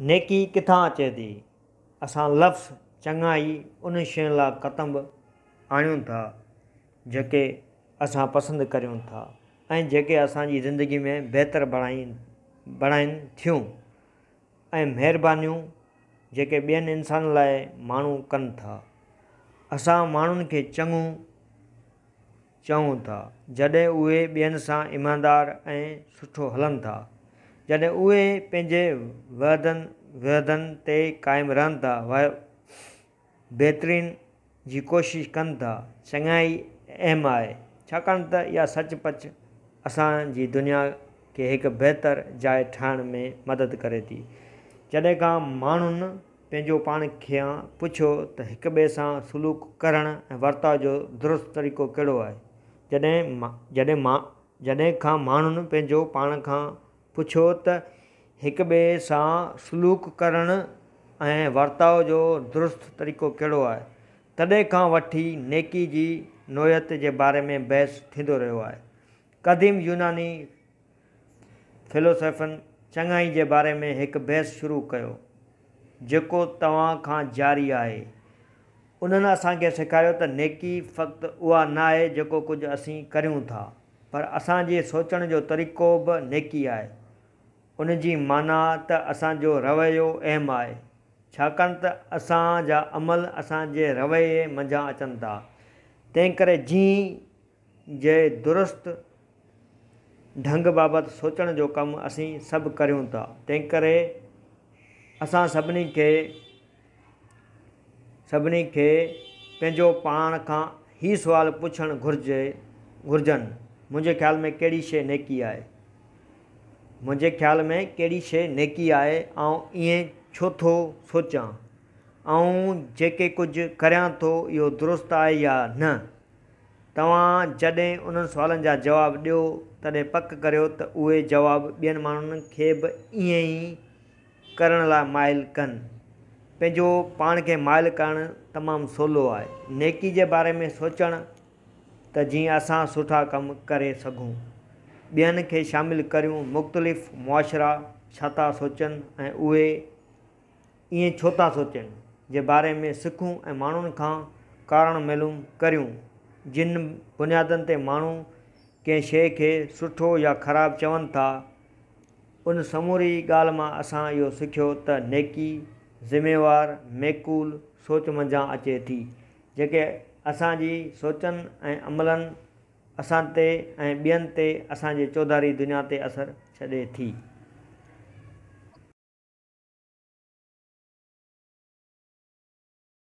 नेकी किथां अचे थी असां लफ़्ज़ चङा ई उन शयुनि लाइ क़तंब आणियूं था जेके असां पसंदि करियूं था ऐं जेके असांजी ज़िंदगी में बहितर बणाइनि बणाइनि थियूं ऐं महिरबानियूं जेके ॿियनि इंसान लाइ माण्हू कनि था असां माण्हुनि खे चङो चऊं था जॾहिं उहे ॿियनि सां ईमानदार ऐं सुठो हलनि था जॾहिं उहे पंहिंजे वहदनि वहदनि ते क़ाइमु रहनि था वहे बहितरीन जी कोशिशि कनि था चङाई अहम आहे छाकाणि त इहा सचपच असांजी दुनिया खे हिकु बहितर जाइ ठाहिण में मदद करे थी जॾहिं खां माण्हुनि पंहिंजो पाण खां पुछियो त हिक ॿिए सां सुलूक करण ऐं वर्ताव जो दुरुस्त तरीक़ो कहिड़ो आहे जॾहिं मां जॾहिं मां जॾहिं खां माण्हुनि पंहिंजो पाण खां पुछो त हिक ॿिए सां सलूक करणु ऐं वर्ताव जो दुरुस्त तरीक़ो कहिड़ो आहे तॾहिं खां वठी नेकी जी नोयत जे बारे में बहस थींदो रहियो आहे कदीम यूनानी फिलोसेफिन चङाई जे बारे में हिकु बहस शुरू कयो जेको तव्हां खां जारी आहे उन्हनि असांखे सेखारियो त नेकी फ़क़ति उहा न आहे जेको कुझु असीं करियूं था पर असांजे सोचण जो तरीक़ो बि नेकी आहे उन जी माना त असांजो रवैयो अहम आहे छाकाणि त असांजा अमल असांजे रवैये मंझां अचनि था तंहिं करे जे दुरुस्त ढंग बाबति सोचण जो कमु असीं सभु कयूं था तंहिं करे असां सभिनी खे सभिनी खे पंहिंजो पाण खां ई सुवाल पुछणु घुरिजे घुरजनि मुंहिंजे ख़्याल में कहिड़ी शइ नेकी आहे मुंहिंजे ख़्याल में कहिड़ी शइ नेकी आहे ऐं ईअं छो थो सोचां ऐं जेके कुझु करियां थो इहो दुरुस्त आहे या न तव्हां जॾहिं उन्हनि सुवालनि जा जवाबु ॾियो तॾहिं पक करियो त उहे जवाब ॿियनि माण्हुनि खे बि ईअं ई करण लाइ माइल कनि पंहिंजो पाण खे माइल करणु तमामु सवलो आहे नेकी जे बारे में सोचणु त जीअं असां सुठा कमु करे सघूं ॿियनि खे शामिलु करियूं मुख़्तलिफ़ मुआशरा छा था सोचनि ऐं उहे ईअं छो था सोचनि जे बारे में सिखूं ऐं माण्हुनि खां कारण महिलूम करियूं जिन बुनियादनि ते माण्हू कंहिं शइ खे सुठो या ख़राबु चवनि था उन समूरी ॻाल्हि मां असां इहो सिखियो त नेकी ज़िम्मेवारु मेकूल सोच मंझां अचे थी जेके असांजी सोचनि ऐं असां ते ऐं ॿियनि ते असांजे चौधारी दुनिया ते असरु छॾे थी